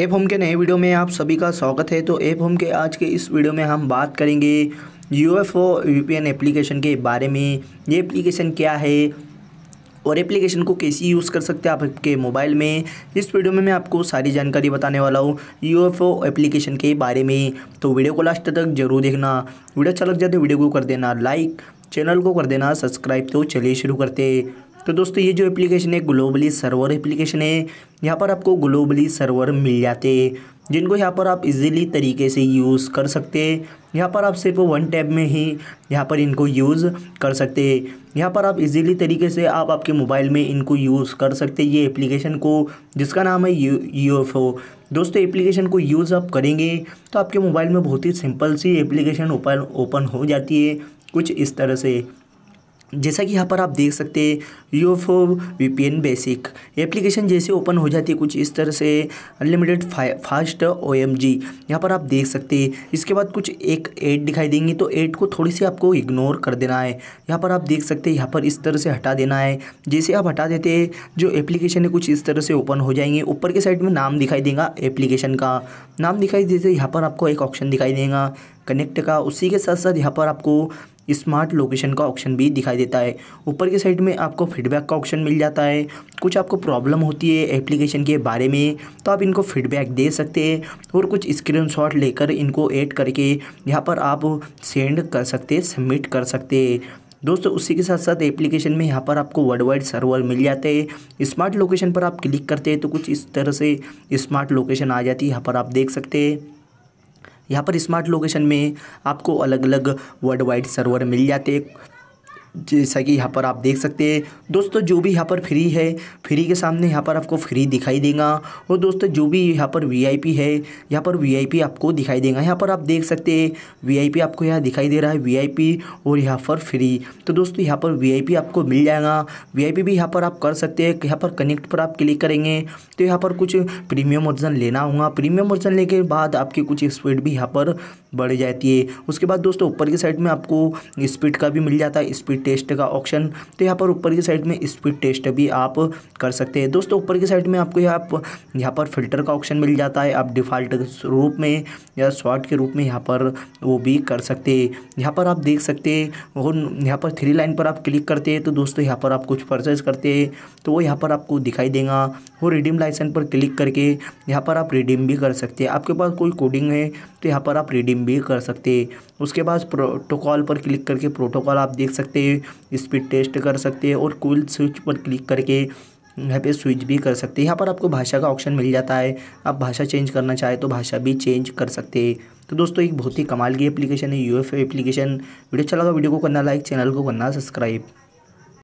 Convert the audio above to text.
app home के नए video में आप सभी का स्वागत है तो एप होम के आज के इस वीडियो में हम बात करेंगे U F O V P N application के बारे में ये एप्लीकेशन क्या है और एप्लीकेशन को कैसे यूज़ कर सकते हैं आपके मोबाइल में इस वीडियो में मैं आपको सारी जानकारी बताने वाला हूँ यू एफ ओ एप्लीकेशन के बारे में तो वीडियो को लास्ट तक जरूर देखना वीडियो अच्छा लग जाए तो वीडियो को कर देना लाइक चैनल को कर देना सब्सक्राइब तो चलिए शुरू करते तो दोस्तों ये जो एप्लीकेशन है ग्लोबली सर्वर एप्लीकेशन है यहाँ पर आपको ग्लोबली सर्वर मिल जाते हैं जिनको यहाँ पर आप इजीली तरीके से यूज़ कर सकते हैं यहाँ पर आप सिर्फ वन टैब में ही यहाँ पर इनको यूज़ कर सकते हैं यहाँ पर आप इजीली तरीके से आप आपके मोबाइल में इनको यूज़ कर सकते ये एप्लीकेशन को जिसका नाम है यू यू एफ ओ दोस्तों एप्लीकेशन को यूज़ आप करेंगे तो आपके मोबाइल में बहुत ही सिंपल सी एप्लीकेशन ओपन ओपन हो जाती है कुछ इस तरह से जैसा कि यहाँ पर आप देख सकते हैं पी वीपीएन बेसिक एप्लीकेशन जैसे ओपन हो जाती है कुछ इस तरह से अनलिमिटेड फास्ट ओएमजी यहाँ पर आप देख सकते हैं इसके बाद कुछ एक एड दिखाई देंगी तो एड को थोड़ी सी आपको इग्नोर कर देना है यहाँ पर आप देख सकते हैं यहाँ पर इस तरह से हटा देना है जैसे आप हटा देते हैं जो एप्लीकेशन है कुछ इस तरह से ओपन हो जाएंगे ऊपर के साइड में नाम दिखाई देगा एप्लीकेशन का नाम दिखाई देते यहाँ पर आपको एक ऑप्शन दिखाई देगा कनेक्ट का उसी के साथ साथ यहाँ पर आपको स्मार्ट लोकेशन का ऑप्शन भी दिखाई देता है ऊपर के साइड में आपको फीडबैक का ऑप्शन मिल जाता है कुछ आपको प्रॉब्लम होती है एप्लीकेशन के बारे में तो आप इनको फीडबैक दे सकते हैं और कुछ स्क्रीन लेकर इनको एड करके यहाँ पर आप सेंड कर सकते सबमिट कर सकते दोस्तों उसी के साथ साथ एप्लीकेशन में यहाँ पर आपको वर्ल्ड वाइड सर्वर मिल जाते हैं स्मार्ट लोकेशन पर आप क्लिक करते हैं तो कुछ इस तरह से स्मार्ट लोकेशन आ जाती है यहाँ पर आप देख सकते हैं यहाँ पर स्मार्ट लोकेशन में आपको अलग अलग वर्ल्ड वाइड सर्वर मिल जाते जैसा कि यहाँ पर आप देख सकते हैं दोस्तों जो भी यहाँ पर फ्री है फ्री के सामने यहाँ पर आपको फ्री दिखाई देगा और दोस्तों जो भी यहाँ पर वीआईपी है यहाँ पर वीआईपी आपको दिखाई देगा यहाँ पर आप देख सकते हैं वीआईपी आपको यहाँ दिखाई दे रहा है वीआईपी और यहाँ पर फ्री तो दोस्तों यहाँ पर वीआईपी आपको मिल जाएगा वीआईपी भी यहाँ पर आप कर सकते हैं यहाँ पर कनेक्ट पर आप क्लिक करेंगे तो यहाँ पर कुछ प्रीमियम वर्जन लेना होगा प्रीमियम वर्जन लेने के बाद आपकी कुछ स्पीड भी यहाँ पर बढ़ जाती है उसके बाद दोस्तों ऊपर की साइड में आपको स्पीड का भी मिल जाता है स्पीड टेस्ट का ऑप्शन तो यहाँ पर ऊपर की साइड में स्पीड टेस्ट भी आप कर सकते हैं दोस्तों ऊपर की साइड में आपको यहाँ यहाँ पर फिल्टर का ऑप्शन मिल जाता है आप डिफ़ॉल्ट रूप में या शॉर्ट के रूप में यहाँ पर वो भी कर सकते हैं यहाँ पर आप देख सकते हैं और यहाँ पर थ्री लाइन पर आप क्लिक करते हैं तो दोस्तों यहाँ पर आप कुछ परचेज करते हैं तो वो यहाँ पर आपको दिखाई देगा वो रिडीम लाइसेंस पर क्लिक करके यहाँ पर आप रिडीम भी कर सकते हैं आपके पास कोई कोडिंग है तो यहाँ पर आप रिडीम भी कर सकते हैं उसके बाद प्रोटोकॉल पर क्लिक करके प्रोटोकॉल आप देख सकते हैं स्पीड टेस्ट कर सकते हैं और कूल स्विच पर क्लिक करके यहाँ पे स्विच भी कर सकते हैं यहाँ पर आपको भाषा का ऑप्शन मिल जाता है आप भाषा चेंज करना चाहे तो भाषा भी चेंज कर सकते हैं तो दोस्तों एक बहुत ही कमाल की एप्लीकेशन है यू एफ एप्लीकेशन वीडियो अच्छा लगा वीडियो को करना लाइक चैनल को करना सब्सक्राइब